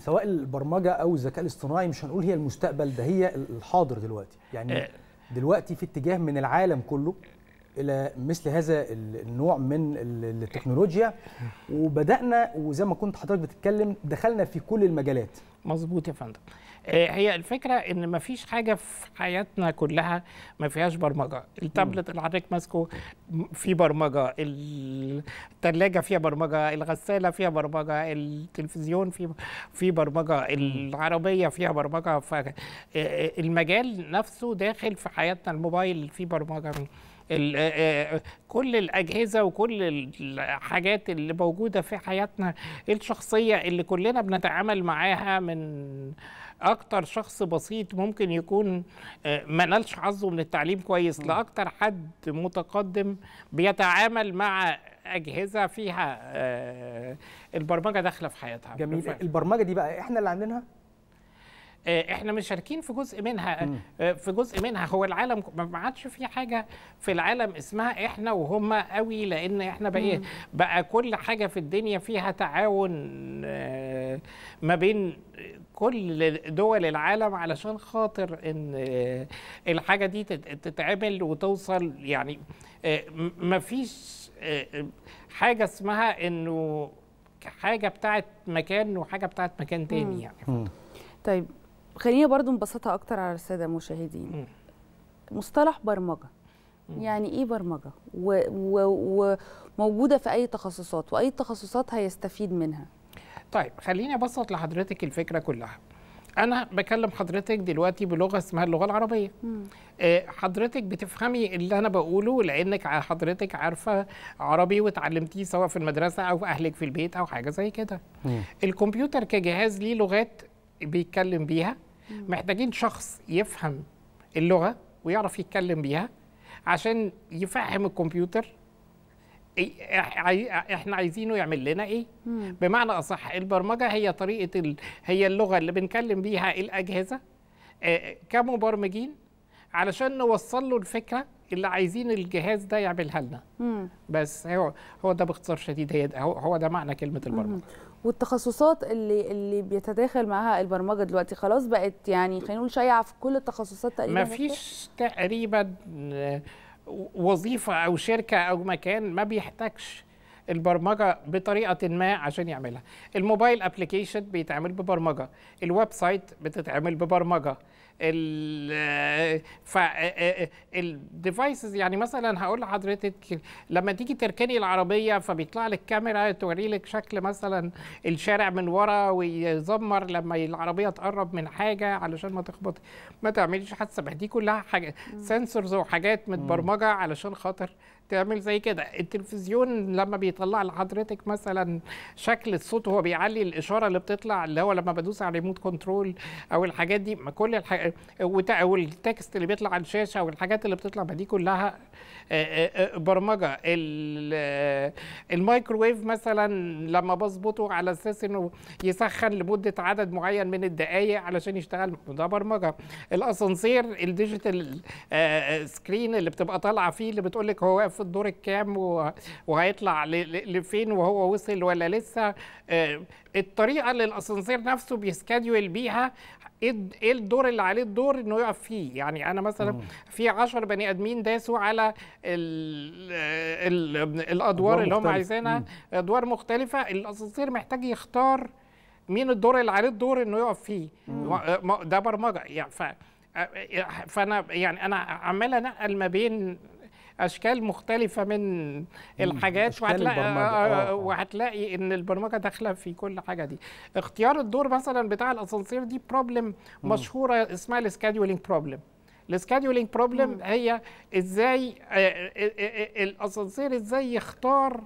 سواء البرمجه او الذكاء الاصطناعي مش هنقول هي المستقبل ده هي الحاضر دلوقتي يعني آه. دلوقتي في اتجاه من العالم كله الى مثل هذا النوع من التكنولوجيا وبدانا وزي ما كنت حضرتك بتتكلم دخلنا في كل المجالات مظبوط يا فندم آه، هي الفكره ان مفيش حاجه في حياتنا كلها ما فيهاش برمجه التابلت اللي حضرتك ماسكه فيه برمجه الثلاجه فيها برمجه الغساله فيها برمجه التلفزيون فيه فيه برمجه العربيه فيها برمجه آه، المجال نفسه داخل في حياتنا الموبايل فيه برمجه آه، كل الاجهزه وكل الحاجات اللي موجوده في حياتنا الشخصيه اللي كلنا بنتعامل معاها من من اكتر شخص بسيط ممكن يكون آه، ما نالش حظه من التعليم كويس لاكتر حد متقدم بيتعامل مع اجهزه فيها آه، البرمجه داخله في حياتها جميل بفعل. البرمجه دي بقى احنا اللي عاملينها آه، احنا مشاركين في جزء منها في جزء منها هو العالم ما عادش في حاجه في العالم اسمها احنا وهم قوي لان احنا بقى إيه بقى كل حاجه في الدنيا فيها تعاون ما بين كل دول العالم علشان خاطر ان آه، الحاجه دي تتعمل وتوصل يعني آه، مفيش آه، حاجه اسمها انه حاجه بتاعت مكان وحاجه بتاعت مكان تاني يعني طيب خلينا برضو نبسطها اكتر على الساده المشاهدين مصطلح برمجه يعني ايه برمجه وموجوده في اي تخصصات واي تخصصات هيستفيد منها طيب خليني ابسط لحضرتك الفكره كلها انا بكلم حضرتك دلوقتي بلغه اسمها اللغه العربيه آه، حضرتك بتفهمي اللي انا بقوله لانك حضرتك عارفه عربي وتعلمتيه سواء في المدرسه او اهلك في البيت او حاجه زي كده الكمبيوتر كجهاز ليه لغات بيتكلم بيها مم. محتاجين شخص يفهم اللغه ويعرف يتكلم بيها عشان يفهم الكمبيوتر إيه، احنا عايزينه يعمل لنا ايه مم. بمعنى اصح البرمجه هي طريقه ال... هي اللغه اللي بنكلم بيها إيه الاجهزه آه، كمبرمجين علشان نوصل له الفكره اللي عايزين الجهاز ده يعملها لنا مم. بس هو هو ده باختصار شديد هي ده هو ده معنى كلمه البرمجه مم. والتخصصات اللي اللي بيتداخل معاها البرمجه دلوقتي خلاص بقت يعني خلينا نقول شائعه في كل التخصصات تقريبا مفيش تقريبا وظيفه او شركه او مكان ما بيحتاجش البرمجه بطريقه ما عشان يعملها الموبايل ابلكيشن بيتعمل ببرمجه الويب سايت بتتعمل ببرمجه ف الديفايسز يعني مثلا هقول لحضرتك لما تيجي تركني العربيه فبيطلع لك كاميرا توري لك شكل مثلا الشارع من ورا ويزمر لما العربيه تقرب من حاجه علشان ما تخبط ما تعمليش حادثه ما دي كلها حاجه سنسورز وحاجات متبرمجه علشان خاطر تعمل زي كده التلفزيون لما بيت بيطلع لحضرتك مثلا شكل الصوت وهو بيعلي الاشاره اللي بتطلع اللي هو لما بدوس على ريموت كنترول او الحاجات دي ما كل الح... والتكست اللي بيطلع على الشاشه والحاجات اللي بتطلع ما دي كلها برمجه المايكروويف مثلا لما بظبطه على اساس انه يسخن لمده عدد معين من الدقائق علشان يشتغل ده برمجه الاسانسير الديجيتال سكرين اللي بتبقى طالعه فيه اللي بتقول لك هو واقف في الدور الكام وهيطلع لفين وهو وصل ولا لسه آه، الطريقه اللي الاسانسير نفسه بيسكادول بيها إيه, ايه الدور اللي عليه الدور انه يقف فيه يعني انا مثلا في 10 بني ادمين داسوا على الـ الـ الادوار اللي هم عايزينها ادوار مختلفه الاسانسير محتاج يختار مين الدور اللي عليه الدور انه يقف فيه مم. آه، ده برمجه يعني ف آه، فانا يعني انا عمال انقل ما بين اشكال مختلفه من الحاجات وهتلاقي آه، آه، آه، وهتلاقي ان البرمجه داخله في كل حاجه دي اختيار الدور مثلا بتاع الاسانسير دي بروبلم مشهوره اسمها السكادولينج بروبلم السكادولينج بروبلم هي ازاي الاسانسير ازاي يختار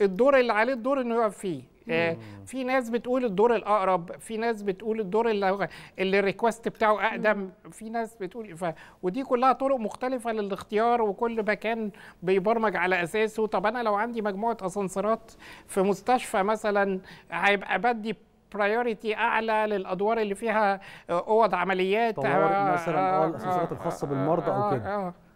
الدور اللي عليه الدور انه يقف فيه آه في ناس بتقول الدور الاقرب في ناس بتقول الدور اللي, الريكوست بتاعه اقدم في ناس بتقول ف... ودي كلها طرق مختلفه للاختيار وكل مكان بيبرمج على اساسه طب انا لو عندي مجموعه اسانسيرات في مستشفى مثلا هيبقى بدي برايورتي اعلى للادوار اللي فيها آه، اوض عمليات طوارئ آه، مثلا آه،, اه الاسانسيرات الخاصه بالمرضى او كده